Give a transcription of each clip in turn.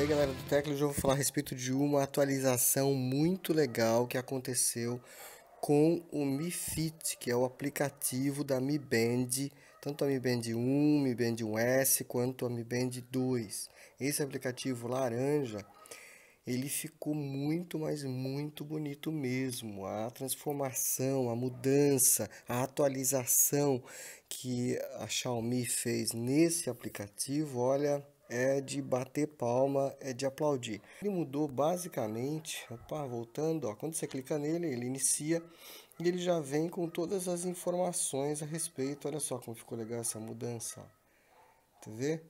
E aí galera do Tecla, hoje eu vou falar a respeito de uma atualização muito legal que aconteceu com o Mi Fit, que é o aplicativo da Mi Band, tanto a Mi Band 1, Mi Band 1S quanto a Mi Band 2. Esse aplicativo laranja, ele ficou muito, mas muito bonito mesmo. A transformação, a mudança, a atualização que a Xiaomi fez nesse aplicativo, olha, é de bater palma, é de aplaudir. Ele mudou basicamente, opa, voltando, ó, quando você clica nele, ele inicia e ele já vem com todas as informações a respeito. Olha só como ficou legal essa mudança, ó. tá vendo?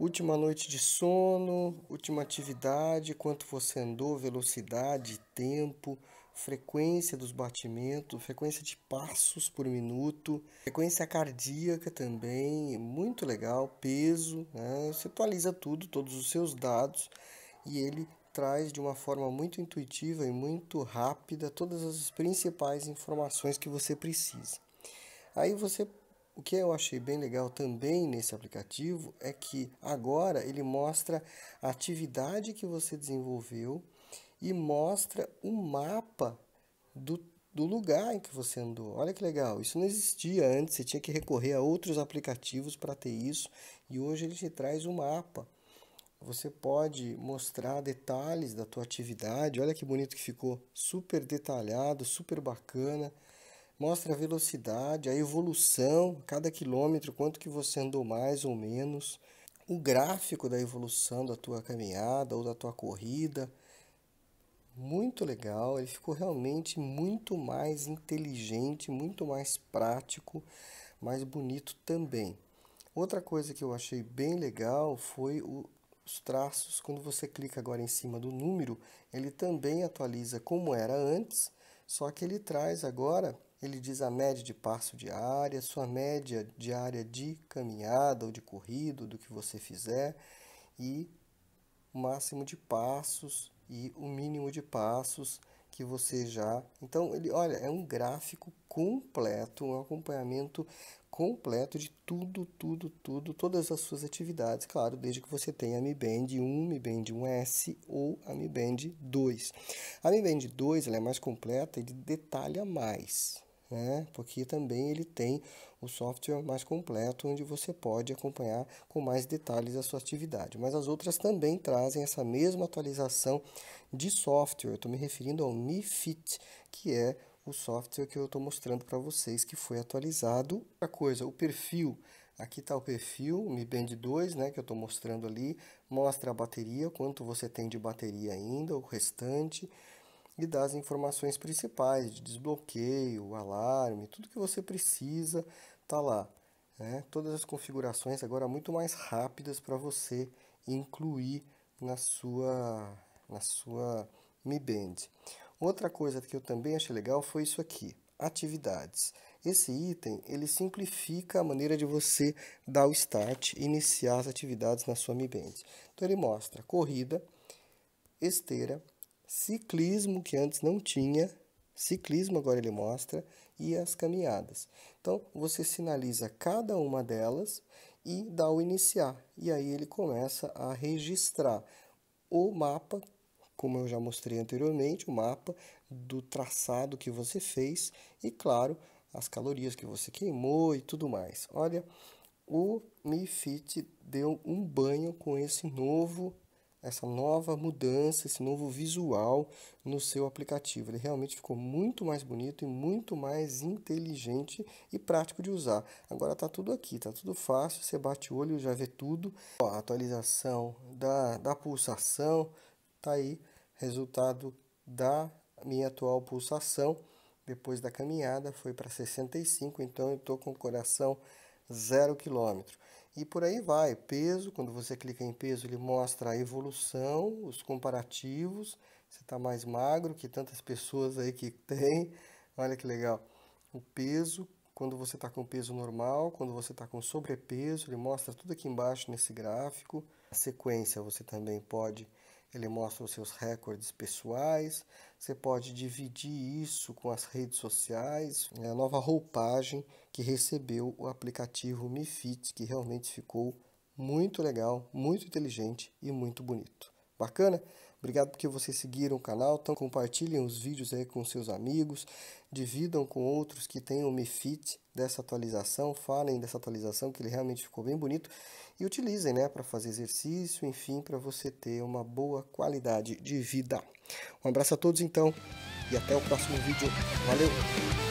Última noite de sono, última atividade, quanto você andou, velocidade, tempo, frequência dos batimentos, frequência de passos por minuto, frequência cardíaca também, muito legal, peso, né? você atualiza tudo, todos os seus dados e ele traz de uma forma muito intuitiva e muito rápida todas as principais informações que você precisa. Aí você o que eu achei bem legal também nesse aplicativo é que agora ele mostra a atividade que você desenvolveu e mostra o mapa do, do lugar em que você andou. Olha que legal, isso não existia antes, você tinha que recorrer a outros aplicativos para ter isso, e hoje ele te traz o um mapa. Você pode mostrar detalhes da tua atividade, olha que bonito que ficou, super detalhado, super bacana. Mostra a velocidade, a evolução, cada quilômetro, quanto que você andou mais ou menos o gráfico da evolução da tua caminhada ou da tua corrida, muito legal, ele ficou realmente muito mais inteligente, muito mais prático, mais bonito também. Outra coisa que eu achei bem legal foi o, os traços, quando você clica agora em cima do número, ele também atualiza como era antes, só que ele traz agora, ele diz a média de passo diária, sua média diária de caminhada ou de corrido, do que você fizer, e o máximo de passos, e o mínimo de passos que você já. Então, ele, olha, é um gráfico completo, um acompanhamento completo de tudo, tudo, tudo, todas as suas atividades, claro, desde que você tenha a Mi Band 1, Mi Band 1S ou a Mi Band 2. A Mi Band 2 ela é mais completa e detalha mais, né? porque também ele tem o software mais completo, onde você pode acompanhar com mais detalhes a sua atividade. Mas as outras também trazem essa mesma atualização de software. Estou me referindo ao Mi Fit, que é o software que eu estou mostrando para vocês, que foi atualizado. Outra coisa, o perfil Aqui está o perfil, Mi Band 2, né, que eu estou mostrando ali, mostra a bateria, quanto você tem de bateria ainda, o restante, e dá as informações principais de desbloqueio, alarme, tudo que você precisa tá lá. Né? Todas as configurações agora muito mais rápidas para você incluir na sua, na sua Mi Band. Outra coisa que eu também achei legal foi isso aqui, atividades. Esse item, ele simplifica a maneira de você dar o start e iniciar as atividades na sua Mi Band. Então ele mostra corrida, esteira, ciclismo, que antes não tinha, ciclismo agora ele mostra, e as caminhadas. Então, você sinaliza cada uma delas e dá o iniciar. E aí ele começa a registrar o mapa, como eu já mostrei anteriormente, o mapa do traçado que você fez e, claro, as calorias que você queimou e tudo mais. Olha, o mi fit deu um banho com esse novo essa nova mudança, esse novo visual no seu aplicativo. Ele realmente ficou muito mais bonito e muito mais inteligente e prático de usar. Agora está tudo aqui, está tudo fácil, você bate o olho e já vê tudo. Ó, a atualização da, da pulsação, tá aí, resultado da minha atual pulsação. Depois da caminhada foi para 65, então eu estou com o coração zero quilômetro e por aí vai. Peso, quando você clica em peso, ele mostra a evolução, os comparativos. Você está mais magro que tantas pessoas aí que tem. Olha que legal. O peso, quando você está com peso normal, quando você está com sobrepeso, ele mostra tudo aqui embaixo nesse gráfico. A sequência você também pode ele mostra os seus recordes pessoais, você pode dividir isso com as redes sociais, é a nova roupagem que recebeu o aplicativo MiFit, que realmente ficou muito legal, muito inteligente e muito bonito. Bacana? Obrigado porque vocês seguiram o canal, então compartilhem os vídeos aí com seus amigos, dividam com outros que tenham o MiFit dessa atualização, falem dessa atualização que ele realmente ficou bem bonito e utilizem, né, para fazer exercício, enfim, para você ter uma boa qualidade de vida. Um abraço a todos então e até o próximo vídeo. Valeu.